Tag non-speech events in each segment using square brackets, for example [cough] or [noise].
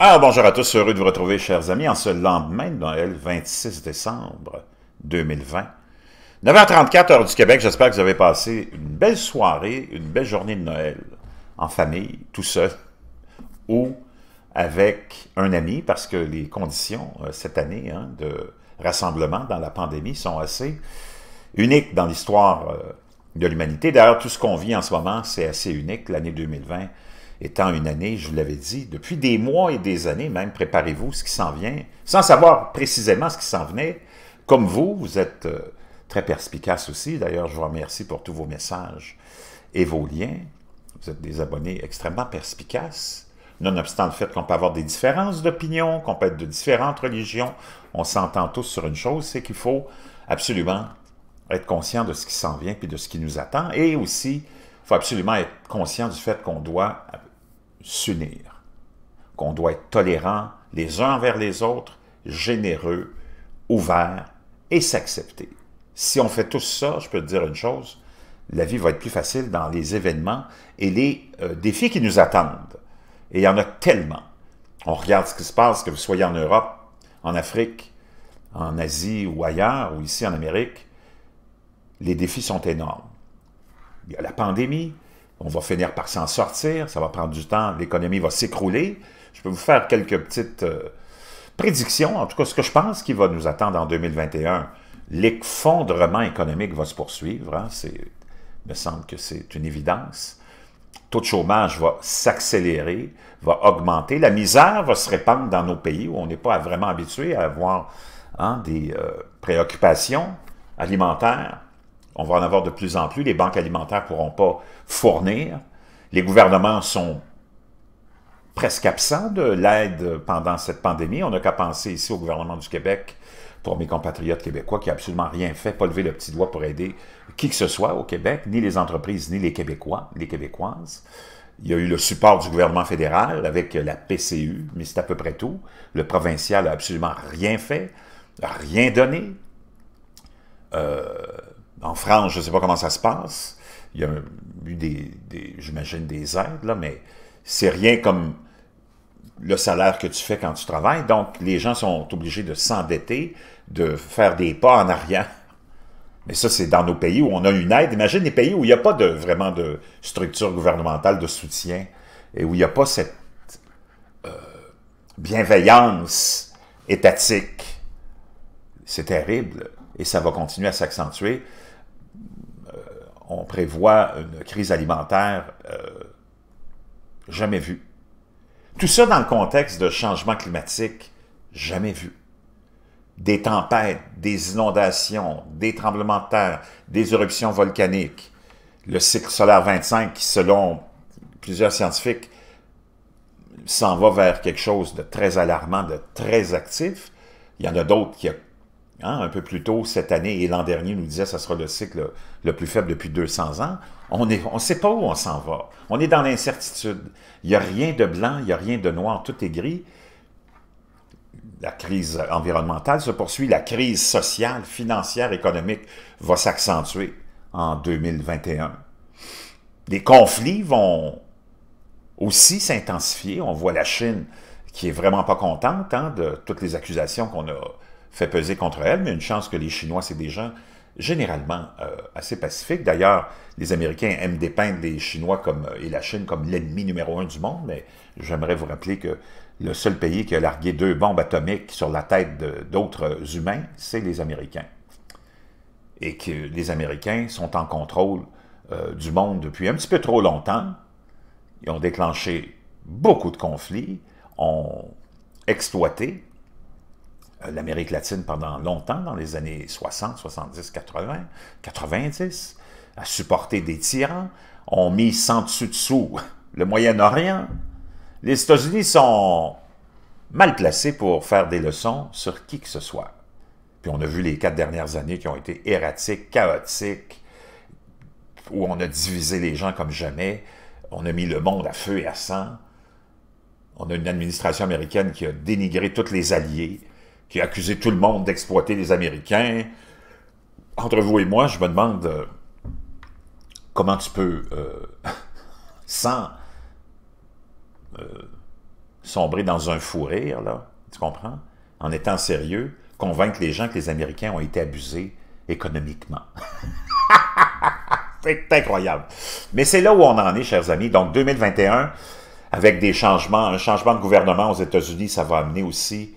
Ah bonjour à tous, heureux de vous retrouver, chers amis, en ce lendemain de Noël, 26 décembre 2020. 9h34, heure du Québec, j'espère que vous avez passé une belle soirée, une belle journée de Noël, en famille, tout seul, ou avec un ami, parce que les conditions euh, cette année hein, de rassemblement dans la pandémie sont assez uniques dans l'histoire euh, de l'humanité. D'ailleurs, tout ce qu'on vit en ce moment, c'est assez unique. L'année 2020 étant une année, je vous l'avais dit, depuis des mois et des années, même, préparez-vous ce qui s'en vient, sans savoir précisément ce qui s'en venait. Comme vous, vous êtes euh, très perspicace aussi. D'ailleurs, je vous remercie pour tous vos messages et vos liens. Vous êtes des abonnés extrêmement perspicaces. Nonobstant le fait qu'on peut avoir des différences d'opinion, qu'on peut être de différentes religions, on s'entend tous sur une chose, c'est qu'il faut absolument être conscient de ce qui s'en vient puis de ce qui nous attend. Et aussi, il faut absolument être conscient du fait qu'on doit s'unir, qu'on doit être tolérant les uns envers les autres, généreux, ouvert et s'accepter. Si on fait tout ça, je peux te dire une chose, la vie va être plus facile dans les événements et les euh, défis qui nous attendent. Et il y en a tellement. On regarde ce qui se passe, que vous soyez en Europe, en Afrique, en Asie ou ailleurs, ou ici en Amérique, les défis sont énormes. Il y a la pandémie, on va finir par s'en sortir, ça va prendre du temps, l'économie va s'écrouler. Je peux vous faire quelques petites euh, prédictions, en tout cas ce que je pense qui va nous attendre en 2021. L'effondrement économique va se poursuivre, hein? c'est, me semble que c'est une évidence. Taux de chômage va s'accélérer, va augmenter. La misère va se répandre dans nos pays où on n'est pas vraiment habitué à avoir hein, des euh, préoccupations alimentaires. On va en avoir de plus en plus. Les banques alimentaires ne pourront pas fournir. Les gouvernements sont presque absents de l'aide pendant cette pandémie. On n'a qu'à penser ici au gouvernement du Québec pour mes compatriotes québécois qui n'a absolument rien fait, pas levé le petit doigt pour aider qui que ce soit au Québec, ni les entreprises, ni les Québécois, les Québécoises. Il y a eu le support du gouvernement fédéral avec la PCU, mais c'est à peu près tout. Le provincial n'a absolument rien fait, rien donné. Euh, en France, je ne sais pas comment ça se passe il y a eu des, j'imagine, des aides, là, mais c'est rien comme le salaire que tu fais quand tu travailles. Donc, les gens sont obligés de s'endetter, de faire des pas en arrière. Mais ça, c'est dans nos pays où on a une aide. Imagine les pays où il n'y a pas de, vraiment de structure gouvernementale de soutien et où il n'y a pas cette euh, bienveillance étatique. C'est terrible et ça va continuer à s'accentuer on prévoit une crise alimentaire euh, jamais vue. Tout ça dans le contexte de changement climatique jamais vu. Des tempêtes, des inondations, des tremblements de terre, des éruptions volcaniques, le cycle solaire 25 qui, selon plusieurs scientifiques, s'en va vers quelque chose de très alarmant, de très actif. Il y en a d'autres qui Hein, un peu plus tôt cette année et l'an dernier, nous disait que ce sera le cycle le plus faible depuis 200 ans, on ne sait pas où on s'en va. On est dans l'incertitude. Il n'y a rien de blanc, il n'y a rien de noir, tout est gris. La crise environnementale se poursuit, la crise sociale, financière, économique va s'accentuer en 2021. Les conflits vont aussi s'intensifier. On voit la Chine qui est vraiment pas contente hein, de toutes les accusations qu'on a fait peser contre elle, mais une chance que les Chinois, c'est des gens généralement euh, assez pacifiques. D'ailleurs, les Américains aiment dépeindre les Chinois comme, euh, et la Chine comme l'ennemi numéro un du monde, mais j'aimerais vous rappeler que le seul pays qui a largué deux bombes atomiques sur la tête d'autres humains, c'est les Américains. Et que les Américains sont en contrôle euh, du monde depuis un petit peu trop longtemps. Ils ont déclenché beaucoup de conflits, ont exploité euh, l'Amérique latine pendant longtemps, dans les années 60, 70, 80, 90, a supporté des tyrans, ont mis sans dessus-dessous le Moyen-Orient. Les États-Unis sont mal placés pour faire des leçons sur qui que ce soit. Puis on a vu les quatre dernières années qui ont été erratiques, chaotiques, où on a divisé les gens comme jamais, on a mis le monde à feu et à sang, on a une administration américaine qui a dénigré tous les alliés, qui a accusé tout le monde d'exploiter les Américains. Entre vous et moi, je me demande euh, comment tu peux, euh, [laughs] sans euh, sombrer dans un fou rire, là, tu comprends, en étant sérieux, convaincre les gens que les Américains ont été abusés économiquement. [laughs] c'est incroyable. Mais c'est là où on en est, chers amis. Donc 2021, avec des changements, un changement de gouvernement aux États-Unis, ça va amener aussi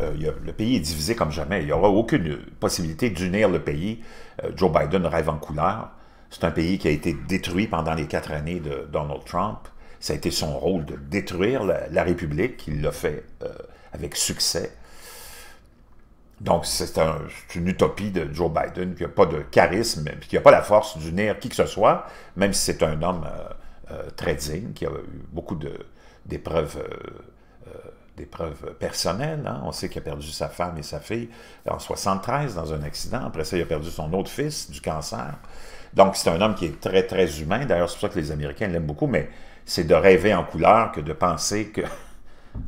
euh, le pays est divisé comme jamais. Il n'y aura aucune possibilité d'unir le pays. Euh, Joe Biden rêve en couleur. C'est un pays qui a été détruit pendant les quatre années de Donald Trump. Ça a été son rôle de détruire la, République. Il l'a fait euh, avec succès. Donc, c'est une utopie de Joe Biden qui n'a pas de charisme, qui n'a pas la force d'unir qui que ce soit, même si c'est un homme très digne, qui a eu beaucoup d'épreuves des preuves personnelles. Hein. On sait qu'il a perdu sa femme et sa fille en 73 dans un accident. Après ça, il a perdu son autre fils du cancer. Donc, c'est un homme qui est très, très humain. D'ailleurs, c'est pour ça que les Américains l'aiment beaucoup, mais c'est de rêver en couleur que de penser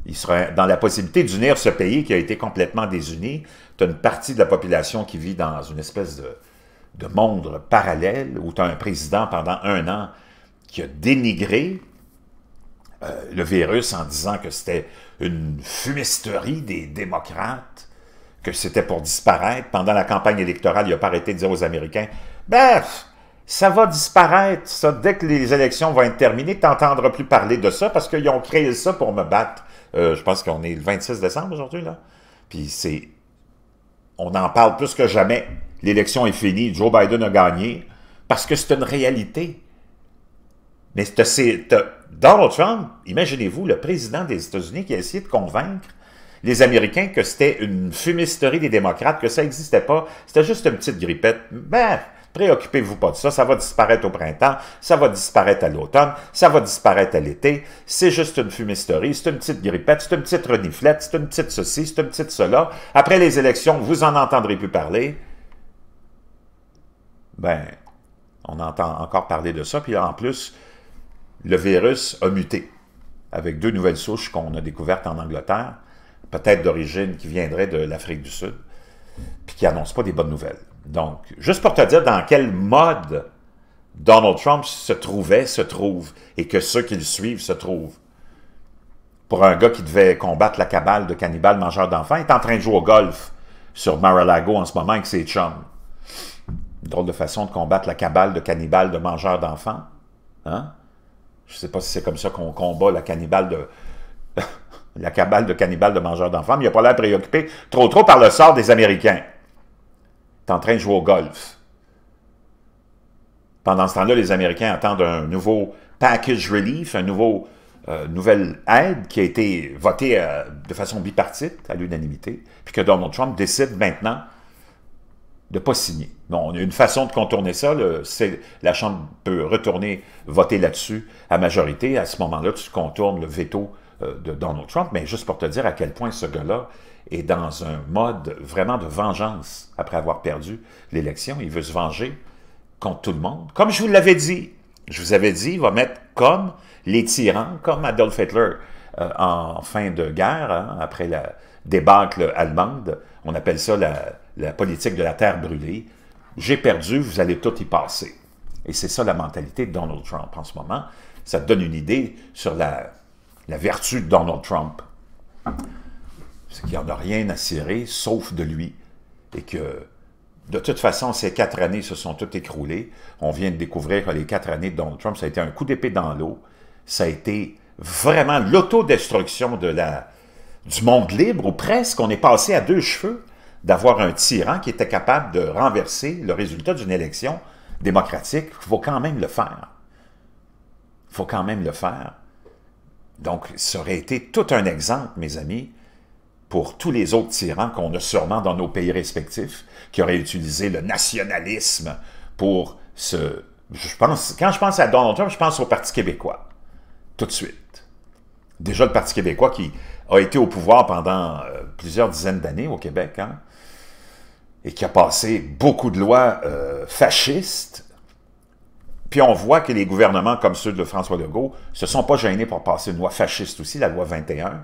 qu'il [laughs] serait dans la possibilité d'unir ce pays qui a été complètement désuni. Tu as une partie de la population qui vit dans une espèce de, monde parallèle où tu as un président pendant un an qui a dénigré euh, le virus en disant que c'était une fumisterie des démocrates, que c'était pour disparaître. Pendant la campagne électorale, il n'a pas arrêté de dire aux Américains « Bref, ça va disparaître, ça. Dès que les élections vont être terminées, tu plus parler de ça parce qu'ils ont créé ça pour me battre. Euh, je pense qu'on est le 26 décembre aujourd'hui, là. Puis c'est... On en parle plus que jamais. L'élection est finie, Joe Biden a gagné parce que c'est une réalité. Mais c'est... Donald Trump, imaginez-vous, le président des États-Unis qui a essayé de convaincre les Américains que c'était une fumisterie des démocrates, que ça n'existait pas, c'était juste une petite grippette. Ben, préoccupez-vous pas de ça, ça va disparaître au printemps, ça va disparaître à l'automne, ça va disparaître à l'été, c'est juste une fumisterie, c'est une petite grippette, c'est une petite reniflette, c'est une petite ceci, c'est une petite cela. Après les élections, vous en entendrez plus parler. Ben, on entend encore parler de ça, puis en plus, le virus a muté avec deux nouvelles souches qu'on a découvertes en Angleterre, peut-être d'origine qui viendrait de l'Afrique du Sud, puis qui n'annonce pas des bonnes nouvelles. Donc, juste pour te dire dans quel mode Donald Trump se trouvait, se trouve, et que ceux qui le suivent se trouvent. Pour un gars qui devait combattre la cabale de cannibales mangeurs d'enfants, est en train de jouer au golf sur Mar-a-Lago en ce moment avec ses chums. Une drôle de façon de combattre la cabale de cannibales de mangeurs d'enfants. Hein? Je ne sais pas si c'est comme ça qu'on combat la cannibale de... [laughs] la cabale de cannibales de mangeurs d'enfants, mais il n'a pas l'air préoccupé trop trop par le sort des Américains. est en train de jouer au golf. Pendant ce temps-là, les Américains attendent un nouveau package relief, un nouveau euh, nouvelle aide qui a été votée euh, de façon bipartite, à l'unanimité, puis que Donald Trump décide maintenant de ne pas signer. Bon, on a une façon de contourner ça. la Chambre peut retourner voter là-dessus à majorité. À ce moment-là, tu contournes le veto euh, de Donald Trump. Mais juste pour te dire à quel point ce gars-là est dans un mode vraiment de vengeance après avoir perdu l'élection. Il veut se venger contre tout le monde. Comme je vous l'avais dit, je vous avais dit, il va mettre comme les tyrans, comme Adolf Hitler euh, en fin de guerre, hein, après la débâcle allemande. On appelle ça la politique de la terre brûlée j'ai perdu, vous allez tout y passer. Et c'est ça la mentalité de Donald Trump en ce moment. Ça donne une idée sur la, la vertu de Donald Trump. ce qu'il en a rien à cirer, sauf de lui. Et que, de toute façon, ces quatre années se sont toutes écroulées. On vient de découvrir que les quatre années de Donald Trump, ça a été un coup d'épée dans l'eau. Ça a été vraiment l'autodestruction de la, du monde libre, ou presque. On est passé à deux cheveux d'avoir un tyran qui était capable de renverser le résultat d'une élection démocratique, il faut quand même le faire. Il faut quand même le faire. Donc, ça aurait été tout un exemple, mes amis, pour tous les autres tyrans qu'on a sûrement dans nos pays respectifs, qui auraient utilisé le nationalisme pour se... Je pense, quand je pense à Donald Trump, je pense au Parti québécois, tout de suite. Déjà, le Parti québécois qui a été au pouvoir pendant euh, plusieurs dizaines d'années au Québec, hein, et qui a passé beaucoup de lois euh, fascistes. Puis on voit que les gouvernements comme ceux de François Legault se sont pas gênés pour passer une loi fasciste aussi, la loi 21.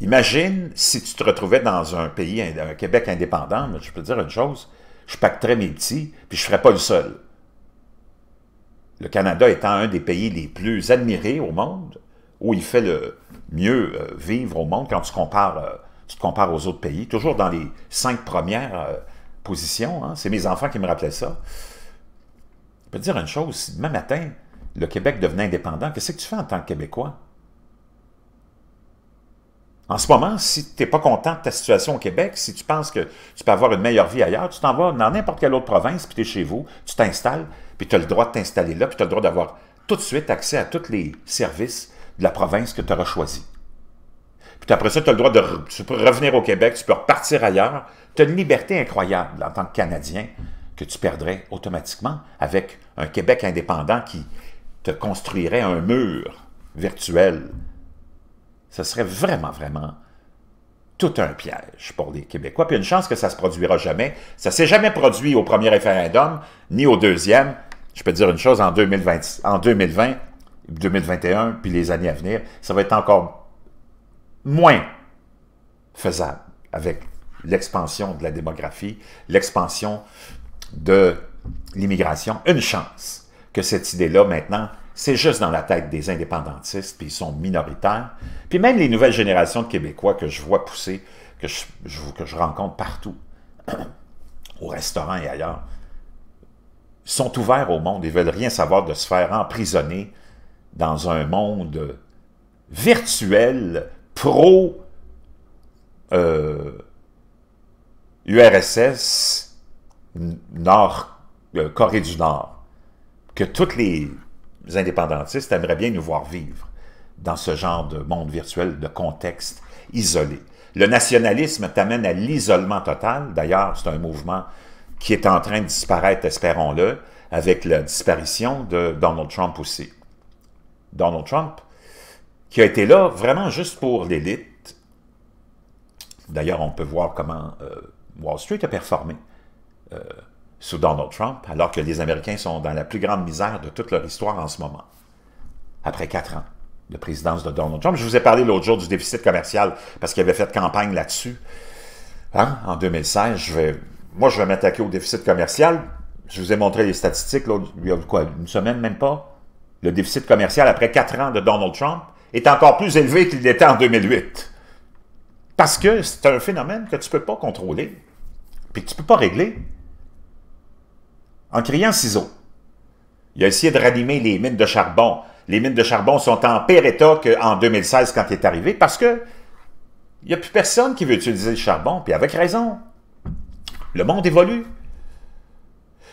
Imagine si tu te retrouvais dans un pays, un Québec indépendant, Mais je peux te dire une chose, je pacterais mes petits, puis je ne pas le seul. Le Canada étant un des pays les plus admirés au monde, où il fait le mieux euh, vivre au monde quand tu compares euh, tu te compares aux autres pays, toujours dans les cinq premières euh, positions, hein. c'est mes enfants qui me rappelaient ça. Je peux te dire une chose, si demain matin, le Québec devenait indépendant, qu'est-ce que tu fais en tant que Québécois? En ce moment, si tu n'es pas content de ta situation au Québec, si tu penses que tu peux avoir une meilleure vie ailleurs, tu t'en vas dans n'importe quelle autre province, puis tu es chez vous, tu t'installes, puis tu as le droit de t'installer là, puis tu as le droit d'avoir tout de suite accès à tous les services de la province que tu auras choisi. Puis après ça, tu as le droit de revenir au Québec, tu peux repartir ailleurs. Tu as une liberté incroyable en tant que Canadien que tu perdrais automatiquement avec un Québec indépendant qui te construirait un mur virtuel. Ce serait vraiment, vraiment tout un piège pour les Québécois. Puis une chance que ça se produira jamais. Ça s'est jamais produit au premier référendum, ni au deuxième. Je peux te dire une chose, en 2020, en 2020, 2021, puis les années à venir, ça va être encore moins faisable avec l'expansion de la démographie, l'expansion de l'immigration. Une chance que cette idée-là, maintenant, c'est juste dans la tête des indépendantistes, puis ils sont minoritaires. Puis même les nouvelles générations de Québécois que je vois pousser, que je, que je rencontre partout, [clears throat] au restaurant et ailleurs, sont ouverts au monde et veulent rien savoir de se faire emprisonner dans un monde virtuel pro URSS euh, Nord, euh, Corée du Nord, que tous les indépendantistes aimeraient bien nous voir vivre dans ce genre de monde virtuel, de contexte isolé. Le nationalisme t'amène à l'isolement total. D'ailleurs, c'est un mouvement qui est en train de disparaître, espérons-le, avec la disparition de Donald Trump aussi. Donald Trump, qui a été là vraiment juste pour l'élite. D'ailleurs, on peut voir comment euh, Wall Street a performé euh, sous Donald Trump, alors que les Américains sont dans la plus grande misère de toute leur histoire en ce moment, après quatre ans de présidence de Donald Trump. Je vous ai parlé l'autre jour du déficit commercial parce qu'il avait fait campagne là-dessus hein, en 2016. moi, je vais m'attaquer au déficit commercial. Je vous ai montré les statistiques il y a quoi, une semaine, même pas. Le déficit commercial après quatre ans de Donald Trump, est encore plus élevé qu'il l'était en 2008. Parce que c'est un phénomène que tu ne peux pas contrôler, puis que tu ne peux pas régler. En criant ciseaux, il a essayé de ranimer les mines de charbon. Les mines de charbon sont en pire état qu'en 2016 quand il est arrivé, parce que il n'y a plus personne qui veut utiliser le charbon, puis avec raison. Le monde évolue.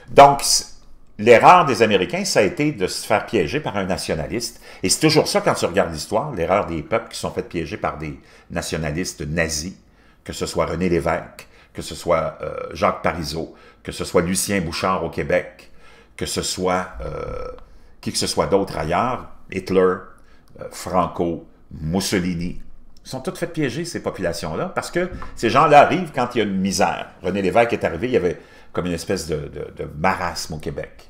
Donc, L'erreur des Américains, ça a été de se faire piéger par un nationaliste. Et c'est toujours ça quand tu regardes l'histoire, l'erreur des peuples qui sont faits piéger par des nationalistes nazis, que ce soit René Lévesque, que ce soit euh, Jacques Parizeau, que ce soit Lucien Bouchard au Québec, que ce soit euh, qui que ce soit d'autre ailleurs, Hitler, euh, Franco, Mussolini, sont toutes faites piéger, ces populations-là, parce que ces gens-là arrivent quand il y a une misère. René Lévesque est arrivé, il y avait comme une espèce de marasme au Québec.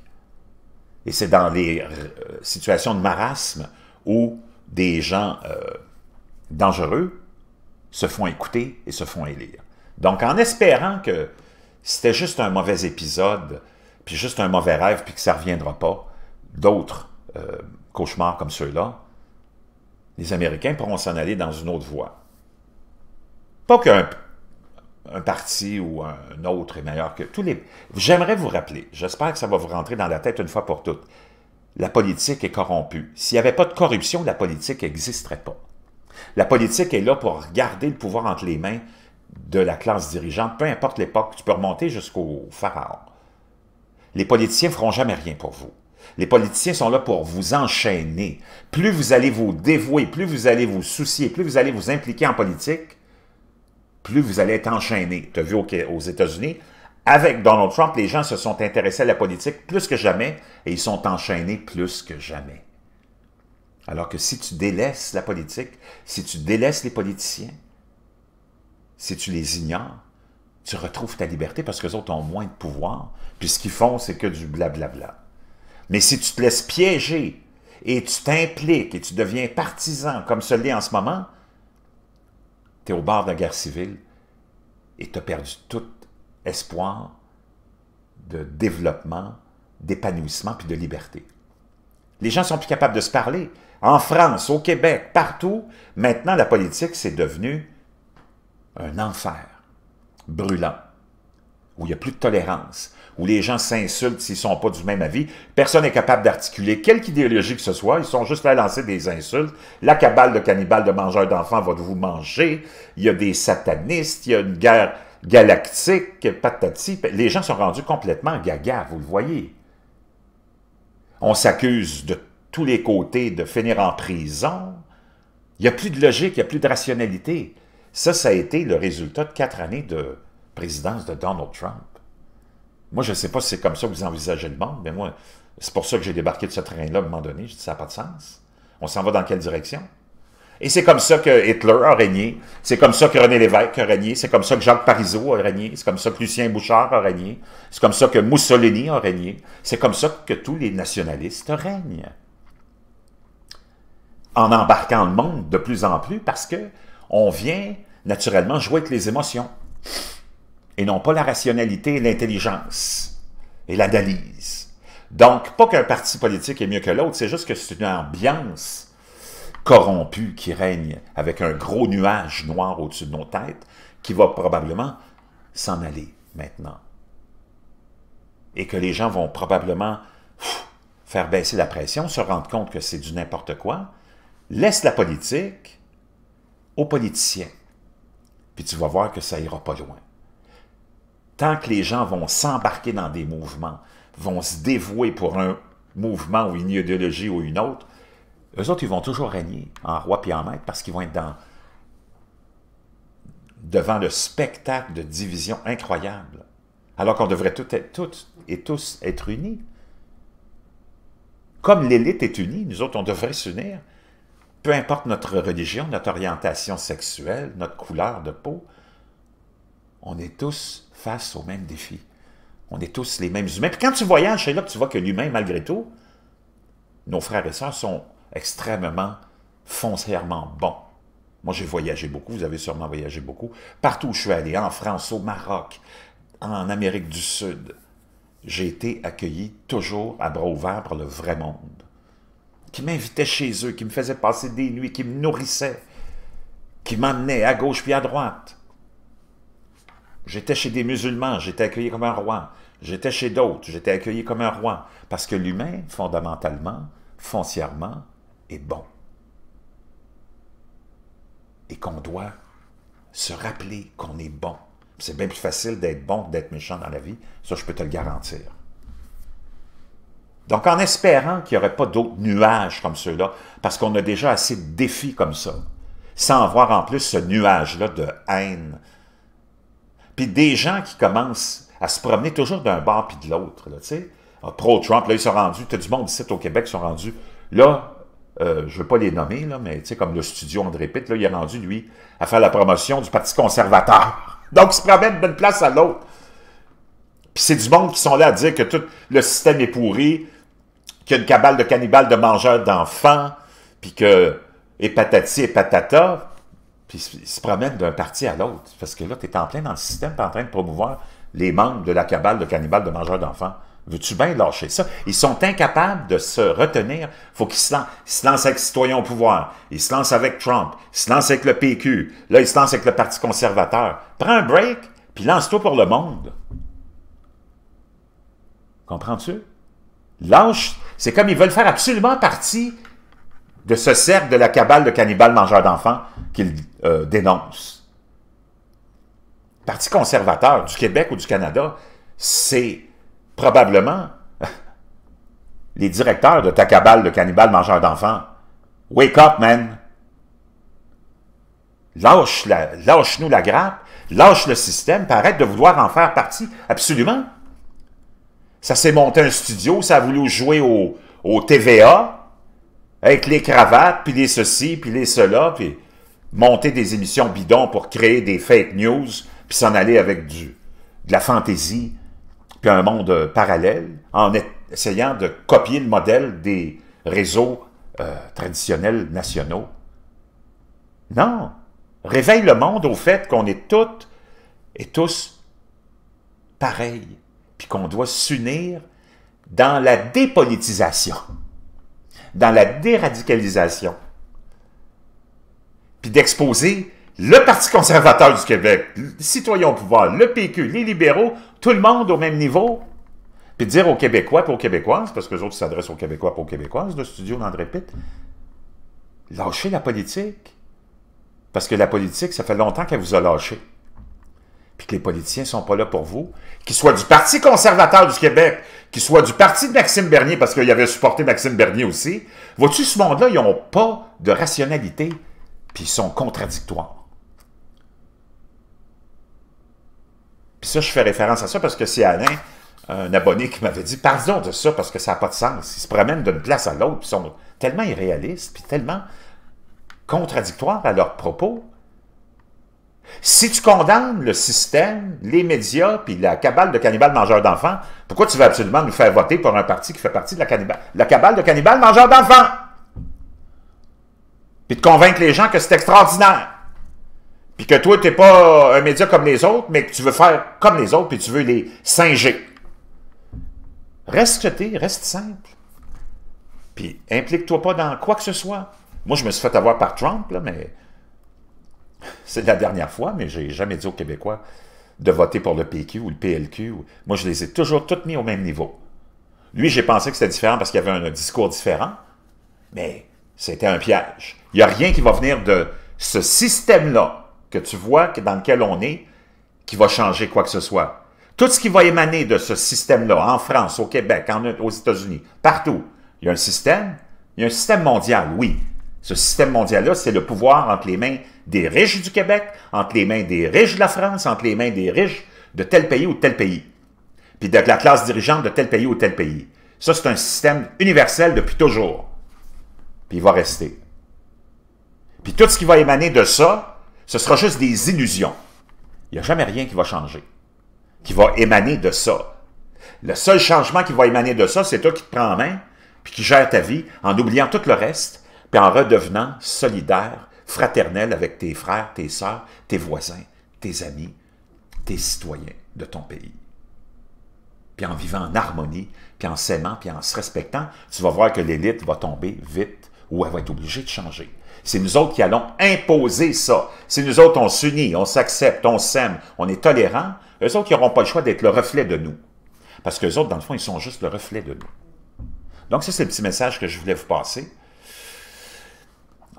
Et c'est dans les euh, situations de marasme où des gens euh, dangereux se font écouter et se font élire. Donc, en espérant que c'était juste un mauvais épisode, puis juste un mauvais rêve, puis que ça ne reviendra pas, d'autres euh, cauchemars comme ceux-là, les Américains pourront s'en aller dans une autre voie. Pas qu'un un parti ou un autre est meilleur que tous les... J'aimerais vous rappeler, j'espère que ça va vous rentrer dans la tête une fois pour toutes, la politique est corrompue. S'il n'y avait pas de corruption, la politique n'existerait pas. La politique est là pour garder le pouvoir entre les mains de la classe dirigeante, peu importe l'époque, tu peux remonter jusqu'au pharaon. Les politiciens ne feront jamais rien pour vous. Les politiciens sont là pour vous enchaîner. Plus vous allez vous dévouer, plus vous allez vous soucier, plus vous allez vous impliquer en politique, plus vous allez être enchaîné. Tu as vu aux États-Unis, avec Donald Trump, les gens se sont intéressés à la politique plus que jamais et ils sont enchaînés plus que jamais. Alors que si tu délaisses la politique, si tu délaisses les politiciens, si tu les ignores, tu retrouves ta liberté parce que autres ont moins de pouvoir, puis ce qu'ils font, c'est que du blablabla. Mais si tu te laisses piéger et tu t'impliques et tu deviens partisan, comme ce l'est en ce moment, au bord de la guerre civile et tu as perdu tout espoir de développement, d'épanouissement puis de liberté. Les gens sont plus capables de se parler. En France, au Québec, partout, maintenant la politique, c'est devenue un enfer brûlant, où il n'y a plus de tolérance, où les gens s'insultent s'ils sont pas du même avis. Personne n'est capable d'articuler quelque idéologie que ce soit. Ils sont juste là à lancer des insultes. La cabale de cannibales de mangeurs d'enfants va vous manger. Il y a des satanistes. Il y a une guerre galactique, patati. Les gens sont rendus complètement gaga, vous le voyez. On s'accuse de tous les côtés de finir en prison. Il n'y a plus de logique, il n'y a plus de rationalité. Ça, ça a été le résultat de quatre années de présidence de Donald Trump. Moi, je ne sais pas si c'est comme ça que vous envisagez le monde, mais moi, c'est pour ça que j'ai débarqué de ce train-là à un moment donné. Je dis, ça n'a pas de sens. On s'en va dans quelle direction? Et c'est comme ça que Hitler a régné, c'est comme ça que René Lévesque a régné, c'est comme ça que Jacques Parizeau a régné, c'est comme ça que Lucien Bouchard a régné, c'est comme ça que Mussolini a régné, c'est comme ça que tous les nationalistes règnent. En embarquant le monde de plus en plus parce que on vient naturellement jouer avec les émotions et non pas la rationalité, l'intelligence et l'analyse. Donc, pas qu'un parti politique est mieux que l'autre, c'est juste que c'est une ambiance corrompue qui règne avec un gros nuage noir au-dessus de nos têtes qui va probablement s'en aller maintenant. Et que les gens vont probablement faire baisser la pression, se rendre compte que c'est du n'importe quoi, laisse la politique aux politiciens. Puis tu vas voir que ça ira pas loin tant que les gens vont s'embarquer dans des mouvements, vont se dévouer pour un mouvement ou une idéologie ou une autre, eux autres, ils vont toujours régner en roi puis en maître parce qu'ils vont être devant le spectacle de division incroyable, alors qu'on devrait toutes, toutes et tous être unis. Comme l'élite est unie, nous autres, on devrait s'unir, peu importe notre religion, notre orientation sexuelle, notre couleur de peau, on est tous face aux mêmes défis. On est tous les mêmes humains. Puis quand tu voyages, chez là tu vois que l'humain, malgré tout, nos frères et sœurs sont extrêmement, foncièrement bons. Moi, j'ai voyagé beaucoup, vous avez sûrement voyagé beaucoup. Partout où je suis allé, en France, au Maroc, en Amérique du Sud, j'ai été accueilli toujours à bras ouverts par le vrai monde, qui m'invitait chez eux, qui me faisait passer des nuits, qui me nourrissait, qui m'emmenait à gauche puis à droite. J'étais chez des musulmans, j'étais accueilli comme un roi. J'étais chez d'autres, j'étais accueilli comme un roi. Parce que l'humain, fondamentalement, foncièrement, est bon. Et qu'on doit se rappeler qu'on est bon. C'est bien plus facile d'être bon que d'être méchant dans la vie. Ça, je peux te le garantir. Donc, en espérant qu'il n'y aurait pas d'autres nuages comme ceux-là, parce qu'on a déjà assez de défis comme ça, sans voir en plus ce nuage-là de haine, des gens qui commencent à se promener toujours d'un bord puis de l'autre, tu sais. Ah, Pro-Trump, là, ils sont rendus, tu du monde ici au Québec, sont rendus, là, euh, je ne veux pas les nommer, là, mais comme le studio André Pitt, il est rendu, lui, à faire la promotion du Parti conservateur. [laughs] Donc, ils se promène d'une place à l'autre. Puis c'est du monde qui sont là à dire que tout le système est pourri, qu'il y a une cabale de cannibales, de mangeurs d'enfants, puis que, et patati et patata. Puis ils se promènent d'un parti à l'autre. Parce que là, tu es en plein dans le système, tu es en train de promouvoir les membres de la cabale de cannibales de mangeurs d'enfants. Veux-tu bien lâcher ça? Ils sont incapables de se retenir. faut qu'ils se lancent. se lancent avec Citoyens au pouvoir. Ils se lancent avec Trump. Ils se lancent avec le PQ. Là, ils se lancent avec le Parti conservateur. Prends un break, puis lance-toi pour le monde. Comprends-tu? Lâche. C'est comme ils veulent faire absolument partie de ce cercle de la cabale de cannibales mangeurs d'enfants qu'il euh, dénonce. Parti conservateur du Québec ou du Canada, c'est probablement [laughs] les directeurs de ta cabale de cannibales mangeurs d'enfants. Wake up, man! Lâche-nous la, grappe, lâche le système, paraît de vouloir en faire partie. Absolument! Ça s'est monté un studio, ça a voulu jouer au TVA, avec les cravates, puis les ceci, puis les cela, puis monter des émissions bidons pour créer des fake news, puis s'en aller avec du, de la fantaisie, puis un monde euh, parallèle, en essayant de copier le modèle des réseaux euh, traditionnels nationaux. Non, réveille le monde au fait qu'on est toutes et tous pareils, puis qu'on doit s'unir dans la dépolitisation dans la déradicalisation, puis d'exposer le Parti conservateur du Québec, les citoyens au pouvoir, le PQ, les libéraux, tout le monde au même niveau, puis dire aux Québécois et aux Québécoises, parce que les autres s'adressent aux Québécois et aux Québécoises, le studio d'André Pitt, lâchez la politique. Parce que la politique, ça fait longtemps qu'elle vous a lâché puis que les politiciens ne sont pas là pour vous, qu'ils soient du Parti conservateur du Québec, qu'ils soient du parti de Maxime Bernier, parce qu'il avait supporté Maxime Bernier aussi, vois-tu, ce monde-là, ils n'ont pas de rationalité, puis ils sont contradictoires. Puis ça, je fais référence à ça parce que c'est Alain, un abonné, qui m'avait dit « Pardon de ça, parce que ça n'a pas de sens. Ils se promènent d'une place à l'autre, puis sont tellement irréalistes, puis tellement contradictoires à leurs propos. » Si tu condamnes le système, les médias, puis la cabale de cannibales mangeurs d'enfants, pourquoi tu veux absolument nous faire voter pour un parti qui fait partie de la, la cabale de cannibales mangeurs d'enfants? Puis de convaincre les gens que c'est extraordinaire. Puis que toi, tu n'es pas un média comme les autres, mais que tu veux faire comme les autres, puis tu veux les singer. Reste que reste simple. Puis implique-toi pas dans quoi que ce soit. Moi, je me suis fait avoir par Trump, là, mais c'est la dernière fois, mais j'ai jamais dit aux Québécois de voter pour le PQ ou le PLQ. Moi, je les ai toujours toutes mis au même niveau. Lui, j'ai pensé que c'était différent parce qu'il y avait un discours différent, mais c'était un piège. Il n'y a rien qui va venir de ce système-là que tu vois dans lequel on est qui va changer quoi que ce soit. Tout ce qui va émaner de ce système-là, en France, au Québec, aux États-Unis, partout, il y a un système, il y a un système mondial, oui, ce système mondial-là, c'est le pouvoir entre les mains des riches du Québec, entre les mains des riches de la France, entre les mains des riches de tel pays ou de tel pays, puis de la classe dirigeante de tel pays ou tel pays. Ça, c'est un système universel depuis toujours. Puis il va rester. Puis tout ce qui va émaner de ça, ce sera juste des illusions. Il n'y a jamais rien qui va changer, qui va émaner de ça. Le seul changement qui va émaner de ça, c'est toi qui te prends en main, puis qui gère ta vie en oubliant tout le reste, puis en redevenant solidaire, fraternel avec tes frères, tes sœurs, tes voisins, tes amis, tes citoyens de ton pays. Puis en vivant en harmonie, puis en s'aimant, puis en se respectant, tu vas voir que l'élite va tomber vite ou elle va être obligée de changer. C'est nous autres qui allons imposer ça. Si nous autres, on s'unit, on s'accepte, on s'aime, on est tolérant, eux autres, ils n'auront pas le choix d'être le reflet de nous. Parce que les autres, dans le fond, ils sont juste le reflet de nous. Donc, ça, c'est le petit message que je voulais vous passer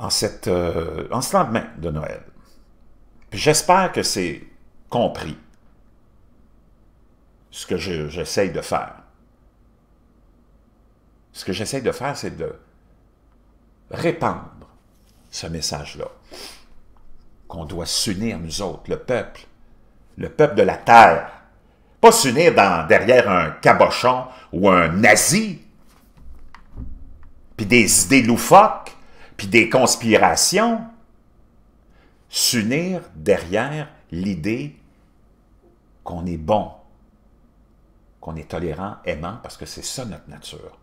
en, cette, euh, ce lendemain de Noël. J'espère que c'est compris ce que j'essaye de faire. Ce que j'essaye de faire, c'est de répandre ce message-là, qu'on doit s'unir, nous autres, le peuple, le peuple de la terre, pas s'unir derrière un cabochon ou un nazi, puis des idées loufoques, puis des conspirations, s'unir derrière l'idée qu'on est bon, qu'on est tolérant, aimant, parce que c'est ça notre nature.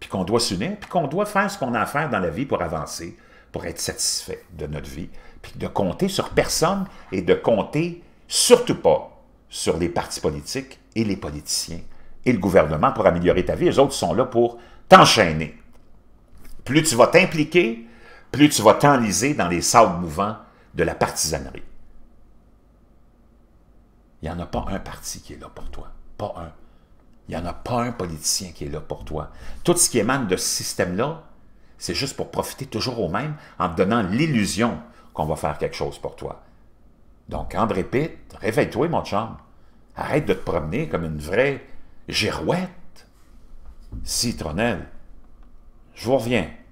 Puis qu'on doit s'unir, puis qu'on doit faire ce qu'on a à faire dans la vie pour avancer, pour être satisfait de notre vie, puis de compter sur personne et de compter surtout pas sur les partis politiques et les politiciens et le gouvernement pour améliorer ta vie. Les autres sont là pour t'enchaîner. Plus tu vas t'impliquer, plus tu vas t'enliser dans les sables mouvants de la partisanerie. Il n'y en a pas un parti qui est là pour toi. Pas un. Il n'y en a pas un politicien qui est là pour toi. Tout ce qui émane de ce système-là, c'est juste pour profiter toujours au même en te donnant l'illusion qu'on va faire quelque chose pour toi. Donc, André Pitt, réveille-toi, mon chambre. Arrête de te promener comme une vraie girouette citronnelle. Je vous reviens.